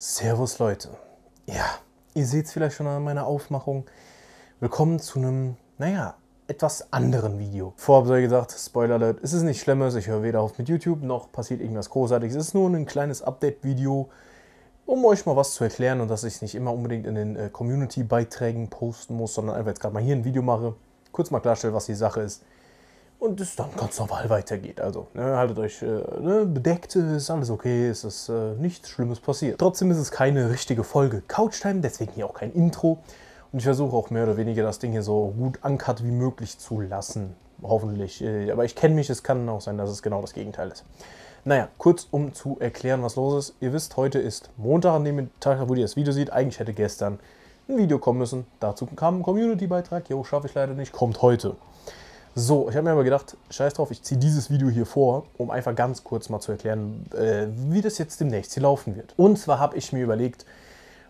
Servus Leute. Ja, ihr seht es vielleicht schon an meiner Aufmachung. Willkommen zu einem, naja, etwas anderen Video. Vorab sei gesagt, Spoiler Alert, es ist nichts Schlimmes, ich höre weder auf mit YouTube, noch passiert irgendwas Großartiges. Es ist nur ein kleines Update-Video, um euch mal was zu erklären und dass ich es nicht immer unbedingt in den äh, Community-Beiträgen posten muss, sondern einfach jetzt gerade mal hier ein Video mache, kurz mal klarstellen, was die Sache ist und es dann ganz normal weitergeht. Also ne, haltet euch äh, ne, bedeckt, ist alles okay, ist äh, nichts Schlimmes passiert. Trotzdem ist es keine richtige Folge Couchtime, deswegen hier auch kein Intro. Und ich versuche auch mehr oder weniger das Ding hier so gut uncut wie möglich zu lassen. Hoffentlich. Äh, aber ich kenne mich, es kann auch sein, dass es genau das Gegenteil ist. Naja, kurz um zu erklären, was los ist. Ihr wisst, heute ist Montag, an dem Tag, wo ihr das Video seht. Eigentlich hätte gestern ein Video kommen müssen. Dazu kam ein Community-Beitrag. Jo, schaffe ich leider nicht. Kommt heute. So, ich habe mir aber gedacht, scheiß drauf, ich ziehe dieses Video hier vor, um einfach ganz kurz mal zu erklären, äh, wie das jetzt demnächst hier laufen wird. Und zwar habe ich mir überlegt,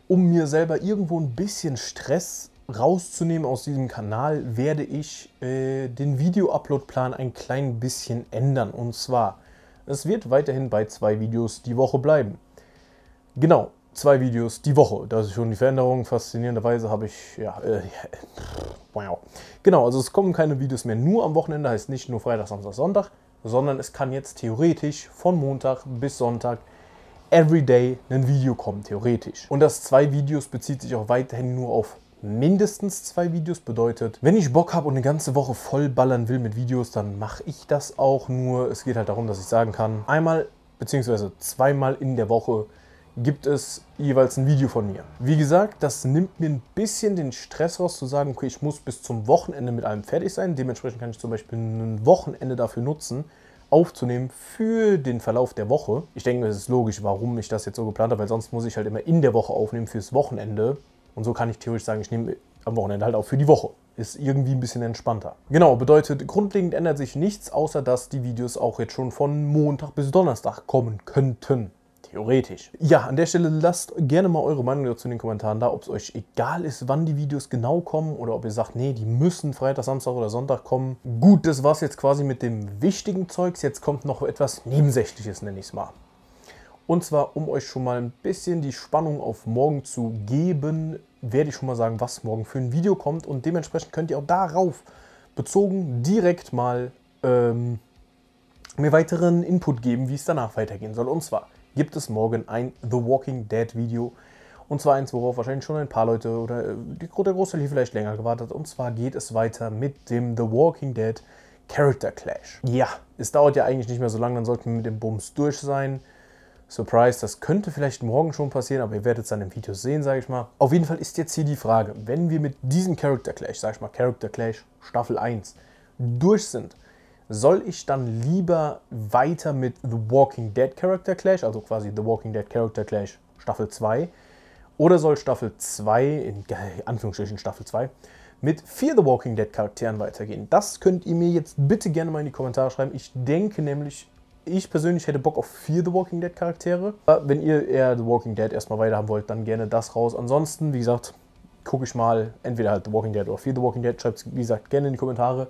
um mir selber irgendwo ein bisschen Stress rauszunehmen aus diesem Kanal, werde ich äh, den Video-Upload-Plan ein klein bisschen ändern. Und zwar, es wird weiterhin bei zwei Videos die Woche bleiben. Genau, zwei Videos die Woche. Das ist schon die Veränderung. Faszinierenderweise habe ich, ja, äh, wow. Genau, also es kommen keine Videos mehr nur am Wochenende, heißt nicht nur Freitag, Samstag, Sonntag, sondern es kann jetzt theoretisch von Montag bis Sonntag everyday ein Video kommen, theoretisch. Und das zwei Videos bezieht sich auch weiterhin nur auf mindestens zwei Videos. Bedeutet, wenn ich Bock habe und eine ganze Woche voll ballern will mit Videos, dann mache ich das auch. Nur es geht halt darum, dass ich sagen kann, einmal bzw. zweimal in der Woche gibt es jeweils ein Video von mir. Wie gesagt, das nimmt mir ein bisschen den Stress raus, zu sagen, okay, ich muss bis zum Wochenende mit allem fertig sein. Dementsprechend kann ich zum Beispiel ein Wochenende dafür nutzen, aufzunehmen für den Verlauf der Woche. Ich denke, es ist logisch, warum ich das jetzt so geplant habe, weil sonst muss ich halt immer in der Woche aufnehmen fürs Wochenende. Und so kann ich theoretisch sagen, ich nehme am Wochenende halt auch für die Woche. Ist irgendwie ein bisschen entspannter. Genau, bedeutet, grundlegend ändert sich nichts, außer dass die Videos auch jetzt schon von Montag bis Donnerstag kommen könnten. Theoretisch. Ja, an der Stelle lasst gerne mal eure Meinung dazu in den Kommentaren da, ob es euch egal ist, wann die Videos genau kommen oder ob ihr sagt, nee, die müssen Freitag, Samstag oder Sonntag kommen. Gut, das war es jetzt quasi mit dem wichtigen Zeugs. Jetzt kommt noch etwas Nebensächliches, nenne ich es mal. Und zwar, um euch schon mal ein bisschen die Spannung auf morgen zu geben, werde ich schon mal sagen, was morgen für ein Video kommt. Und dementsprechend könnt ihr auch darauf bezogen direkt mal ähm, mir weiteren Input geben, wie es danach weitergehen soll. Und zwar gibt es morgen ein The Walking Dead Video. Und zwar eins, worauf wahrscheinlich schon ein paar Leute oder äh, die, der Großteil hier vielleicht länger gewartet Und zwar geht es weiter mit dem The Walking Dead Character Clash. Ja, es dauert ja eigentlich nicht mehr so lange, dann sollten wir mit dem Bums durch sein. Surprise, das könnte vielleicht morgen schon passieren, aber ihr werdet es dann im Video sehen, sage ich mal. Auf jeden Fall ist jetzt hier die Frage, wenn wir mit diesem Character Clash, sage ich mal Character Clash Staffel 1, durch sind, soll ich dann lieber weiter mit The Walking Dead Character Clash, also quasi The Walking Dead Character Clash Staffel 2, oder soll Staffel 2, in Anführungsstrichen Staffel 2, mit vier The Walking Dead Charakteren weitergehen? Das könnt ihr mir jetzt bitte gerne mal in die Kommentare schreiben. Ich denke nämlich, ich persönlich hätte Bock auf vier The Walking Dead Charaktere. Aber wenn ihr eher The Walking Dead erstmal weiter haben wollt, dann gerne das raus. Ansonsten, wie gesagt, gucke ich mal entweder halt The Walking Dead oder vier The Walking Dead. Schreibt es, wie gesagt, gerne in die Kommentare.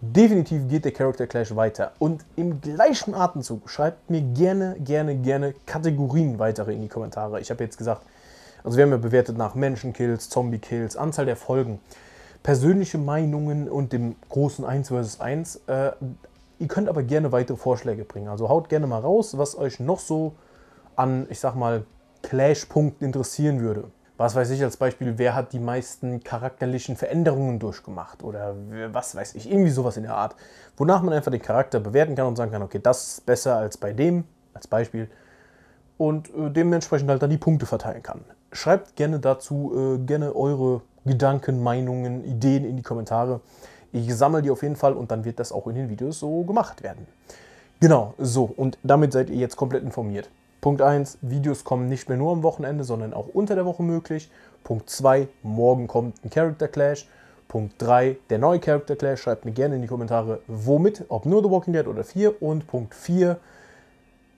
Definitiv geht der Character Clash weiter. Und im gleichen Atemzug schreibt mir gerne, gerne, gerne Kategorien weitere in die Kommentare. Ich habe jetzt gesagt, also wir haben ja bewertet nach Menschenkills, Zombie-Kills, Anzahl der Folgen, persönliche Meinungen und dem großen 1 vs 1. Äh, ihr könnt aber gerne weitere Vorschläge bringen. Also haut gerne mal raus, was euch noch so an, ich sag mal, Clash-Punkten interessieren würde was weiß ich als Beispiel, wer hat die meisten charakterlichen Veränderungen durchgemacht oder was weiß ich, irgendwie sowas in der Art, wonach man einfach den Charakter bewerten kann und sagen kann, okay, das ist besser als bei dem, als Beispiel, und äh, dementsprechend halt dann die Punkte verteilen kann. Schreibt gerne dazu, äh, gerne eure Gedanken, Meinungen, Ideen in die Kommentare. Ich sammle die auf jeden Fall und dann wird das auch in den Videos so gemacht werden. Genau, so, und damit seid ihr jetzt komplett informiert. Punkt 1, Videos kommen nicht mehr nur am Wochenende, sondern auch unter der Woche möglich. Punkt 2, morgen kommt ein Character Clash. Punkt 3, der neue Character Clash. Schreibt mir gerne in die Kommentare, womit, ob nur The Walking Dead oder 4. Und Punkt 4,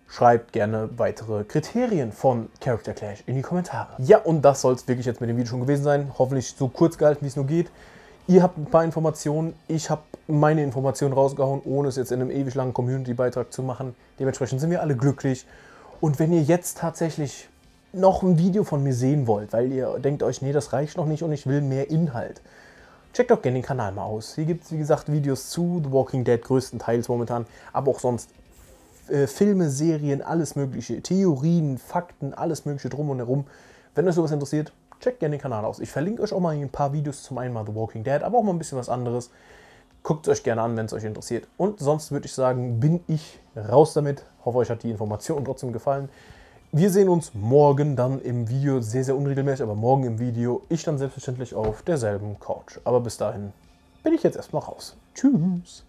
schreibt gerne weitere Kriterien von Character Clash in die Kommentare. Ja, und das soll es wirklich jetzt mit dem Video schon gewesen sein. Hoffentlich so kurz gehalten, wie es nur geht. Ihr habt ein paar Informationen, ich habe meine Informationen rausgehauen, ohne es jetzt in einem ewig langen Community-Beitrag zu machen. Dementsprechend sind wir alle glücklich. Und wenn ihr jetzt tatsächlich noch ein Video von mir sehen wollt, weil ihr denkt euch, nee, das reicht noch nicht und ich will mehr Inhalt, checkt doch gerne den Kanal mal aus. Hier gibt es, wie gesagt, Videos zu The Walking Dead größtenteils momentan, aber auch sonst äh, Filme, Serien, alles mögliche, Theorien, Fakten, alles mögliche drum und herum. Wenn euch sowas interessiert, checkt gerne den Kanal aus. Ich verlinke euch auch mal ein paar Videos, zum einen mal The Walking Dead, aber auch mal ein bisschen was anderes. Guckt es euch gerne an, wenn es euch interessiert. Und sonst würde ich sagen, bin ich raus damit. Hoffe, euch hat die Information trotzdem gefallen. Wir sehen uns morgen dann im Video, sehr, sehr unregelmäßig, aber morgen im Video. Ich dann selbstverständlich auf derselben Couch. Aber bis dahin bin ich jetzt erstmal raus. Tschüss.